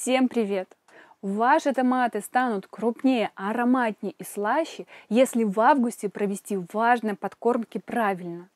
Всем привет! Ваши томаты станут крупнее, ароматнее и слаще, если в августе провести важные подкормки правильно.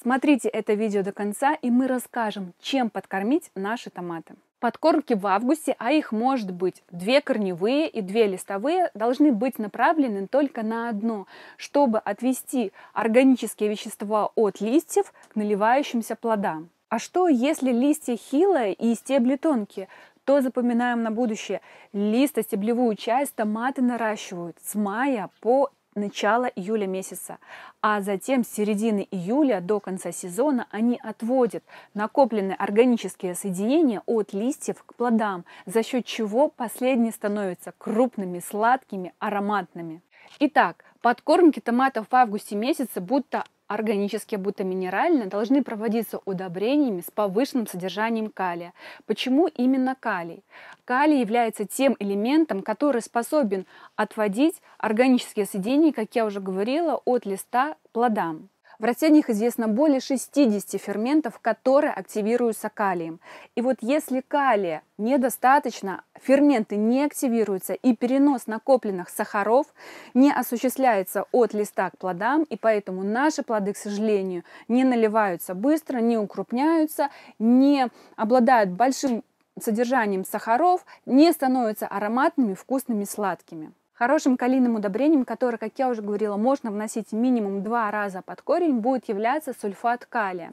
Смотрите это видео до конца, и мы расскажем, чем подкормить наши томаты. Подкормки в августе, а их может быть две корневые и две листовые, должны быть направлены только на одно, чтобы отвести органические вещества от листьев к наливающимся плодам. А что, если листья хилые и стебли тонкие? Что запоминаем на будущее? Листостеблевую часть томаты наращивают с мая по начало июля месяца, а затем с середины июля до конца сезона они отводят накопленные органические соединения от листьев к плодам, за счет чего последние становятся крупными, сладкими, ароматными. Итак, подкормки томатов в августе месяце будто органические, будто минеральные, должны проводиться удобрениями с повышенным содержанием калия. Почему именно калий? Калий является тем элементом, который способен отводить органические соединения, как я уже говорила, от листа плодам. В растениях известно более 60 ферментов, которые активируются калием. И вот если калия недостаточно, ферменты не активируются, и перенос накопленных сахаров не осуществляется от листа к плодам, и поэтому наши плоды, к сожалению, не наливаются быстро, не укрупняются, не обладают большим содержанием сахаров, не становятся ароматными, вкусными, сладкими. Хорошим калийным удобрением, которое, как я уже говорила, можно вносить минимум два раза под корень, будет являться сульфат калия.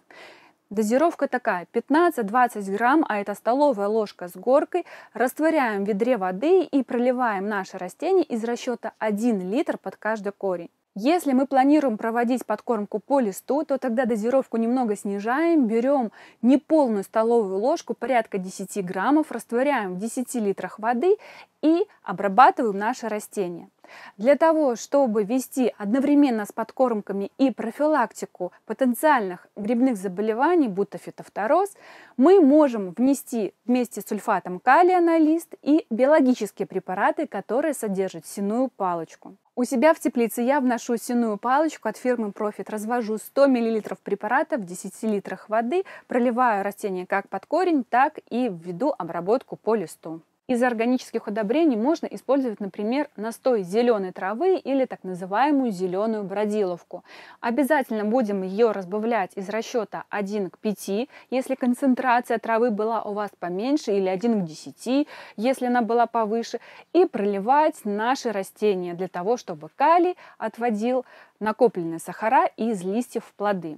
Дозировка такая 15-20 грамм, а это столовая ложка с горкой, растворяем в ведре воды и проливаем наше растение из расчета 1 литр под каждый корень. Если мы планируем проводить подкормку по листу, то тогда дозировку немного снижаем, берем неполную столовую ложку, порядка 10 граммов, растворяем в 10 литрах воды и обрабатываем наши растения. Для того, чтобы вести одновременно с подкормками и профилактику потенциальных грибных заболеваний, будто фитофтороз, мы можем внести вместе с сульфатом калия на лист и биологические препараты, которые содержат синую палочку. У себя в теплице я вношу синую палочку от фирмы Profit, развожу 100 мл препарата в 10 литрах воды, проливаю растение как под корень, так и введу обработку по листу. Из органических удобрений можно использовать, например, настой зеленой травы или так называемую зеленую бродиловку. Обязательно будем ее разбавлять из расчета 1 к 5, если концентрация травы была у вас поменьше, или 1 к 10, если она была повыше, и проливать наши растения для того, чтобы калий отводил накопленные сахара из листьев в плоды.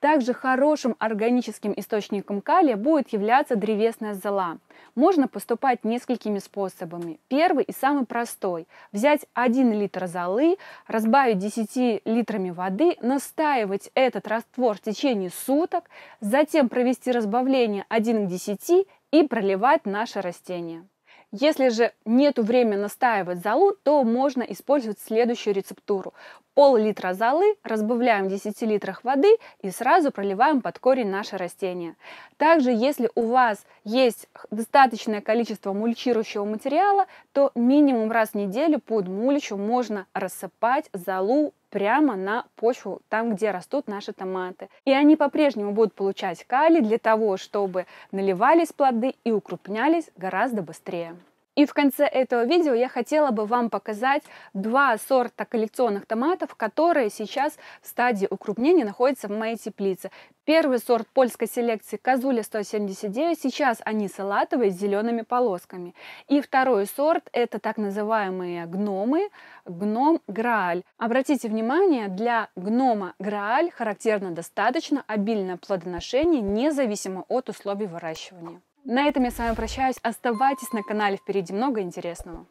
Также хорошим органическим источником калия будет являться древесная зола. Можно поступать несколькими способами. Первый и самый простой – взять 1 литр золы, разбавить 10 литрами воды, настаивать этот раствор в течение суток, затем провести разбавление 1 к 10 и проливать наше растение. Если же нет времени настаивать золу, то можно использовать следующую рецептуру. Пол-литра золы разбавляем в 10 литрах воды и сразу проливаем под корень наше растение. Также, если у вас есть достаточное количество мульчирующего материала, то минимум раз в неделю под мульчу можно рассыпать золу прямо на почву, там, где растут наши томаты. И они по-прежнему будут получать калий для того, чтобы наливались плоды и укрупнялись гораздо быстрее. И в конце этого видео я хотела бы вам показать два сорта коллекционных томатов, которые сейчас в стадии укрупнения находятся в моей теплице. Первый сорт польской селекции Казуля 179, сейчас они салатовые с зелеными полосками. И второй сорт это так называемые гномы, гном Грааль. Обратите внимание, для гнома Грааль характерно достаточно обильное плодоношение, независимо от условий выращивания. На этом я с вами прощаюсь. Оставайтесь на канале, впереди много интересного.